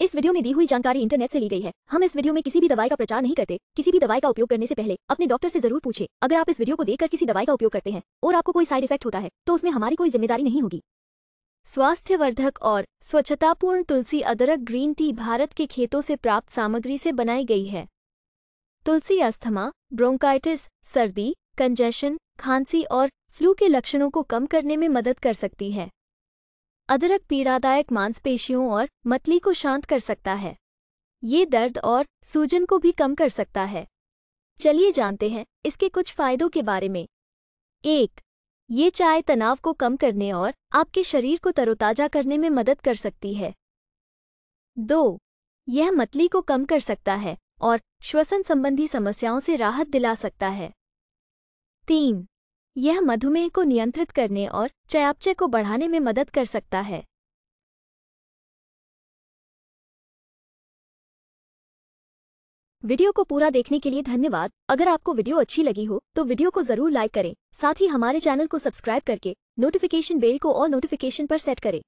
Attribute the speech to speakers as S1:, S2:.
S1: इस वीडियो में दी हुई जानकारी इंटरनेट से ली गई है हम इस वीडियो में किसी भी दवाई का प्रचार नहीं करते किसी भी दवाई का उपयोग करने से पहले अपने डॉक्टर से जरूर पूछे अगर आप इस वीडियो को देखकर किसी दवाई का उपयोग करते हैं और आपको कोई साइड इफेक्ट होता है तो उसमें हमारी कोई जिम्मेदारी नहीं होगी स्वास्थ्यवर्धक और स्वच्छतापूर्ण तुलसी अदरक ग्रीन टी भारत के खेतों से प्राप्त सामग्री से बनाई गई है तुलसी अस्थमा ब्रोंकाइटिस सर्दी कंजेशन खांसी और फ्लू के लक्षणों को कम करने में मदद कर सकती है अदरक पीड़ादायक मांसपेशियों और मतली को शांत कर सकता है ये दर्द और सूजन को भी कम कर सकता है चलिए जानते हैं इसके कुछ फायदों के बारे में एक ये चाय तनाव को कम करने और आपके शरीर को तरोताजा करने में मदद कर सकती है दो यह मतली को कम कर सकता है और श्वसन संबंधी समस्याओं से राहत दिला सकता है तीन यह मधुमेह को नियंत्रित करने और चयापचय को बढ़ाने में मदद कर सकता है वीडियो को पूरा देखने के लिए धन्यवाद अगर आपको वीडियो अच्छी लगी हो तो वीडियो को जरूर लाइक करें साथ ही हमारे चैनल को सब्सक्राइब करके नोटिफिकेशन बेल को और नोटिफिकेशन पर सेट करें